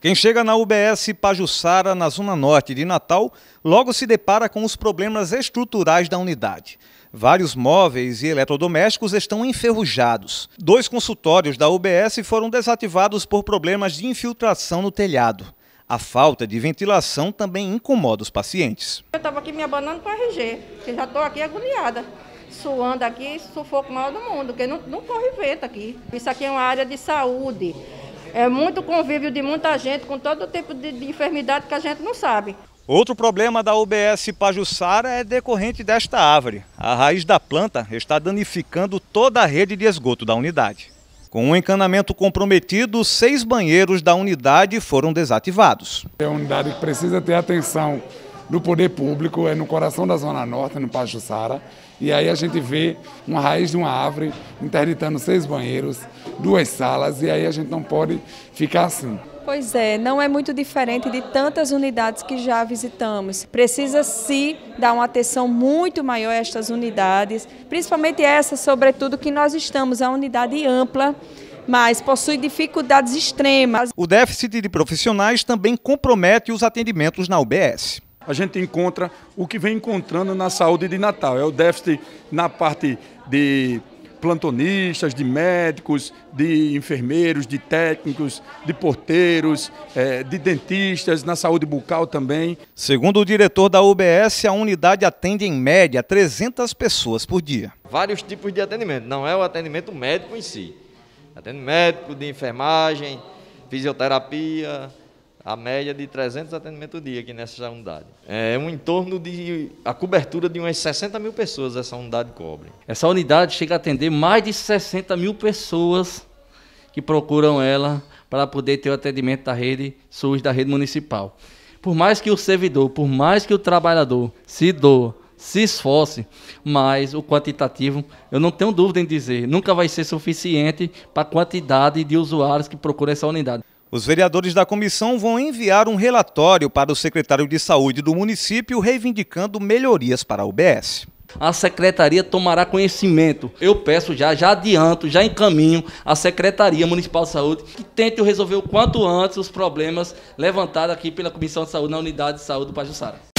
Quem chega na UBS Pajuçara, na Zona Norte de Natal, logo se depara com os problemas estruturais da unidade. Vários móveis e eletrodomésticos estão enferrujados. Dois consultórios da UBS foram desativados por problemas de infiltração no telhado. A falta de ventilação também incomoda os pacientes. Eu estava aqui me abanando para RG, que já estou aqui agoniada suando aqui, sufoco maior do mundo, porque não, não corre vento aqui. Isso aqui é uma área de saúde. É muito convívio de muita gente com todo tipo de, de enfermidade que a gente não sabe. Outro problema da UBS Pajussara é decorrente desta árvore. A raiz da planta está danificando toda a rede de esgoto da unidade. Com o um encanamento comprometido, seis banheiros da unidade foram desativados. É uma unidade que precisa ter atenção do poder público, é no coração da Zona Norte, no Pajuçara. E aí a gente vê uma raiz de uma árvore interditando seis banheiros, duas salas, e aí a gente não pode ficar assim. Pois é, não é muito diferente de tantas unidades que já visitamos. Precisa se dar uma atenção muito maior a estas unidades, principalmente essa, sobretudo, que nós estamos, a unidade ampla mas possui dificuldades extremas. O déficit de profissionais também compromete os atendimentos na UBS. A gente encontra o que vem encontrando na saúde de Natal. É o déficit na parte de plantonistas, de médicos, de enfermeiros, de técnicos, de porteiros, eh, de dentistas, na saúde bucal também. Segundo o diretor da UBS, a unidade atende em média 300 pessoas por dia. Vários tipos de atendimento, não é o atendimento médico em si. Atendimento médico, de enfermagem, fisioterapia, a média de 300 atendimentos por dia aqui nessa unidade. É um entorno de a cobertura de umas 60 mil pessoas essa unidade cobre. Essa unidade chega a atender mais de 60 mil pessoas que procuram ela para poder ter o atendimento da rede SUS da rede municipal. Por mais que o servidor, por mais que o trabalhador se doa, se esforce, mas o quantitativo, eu não tenho dúvida em dizer, nunca vai ser suficiente para a quantidade de usuários que procuram essa unidade. Os vereadores da comissão vão enviar um relatório para o secretário de saúde do município reivindicando melhorias para a UBS. A secretaria tomará conhecimento. Eu peço já, já adianto, já encaminho a Secretaria Municipal de Saúde que tente resolver o quanto antes os problemas levantados aqui pela Comissão de Saúde na Unidade de Saúde do Pajuçara.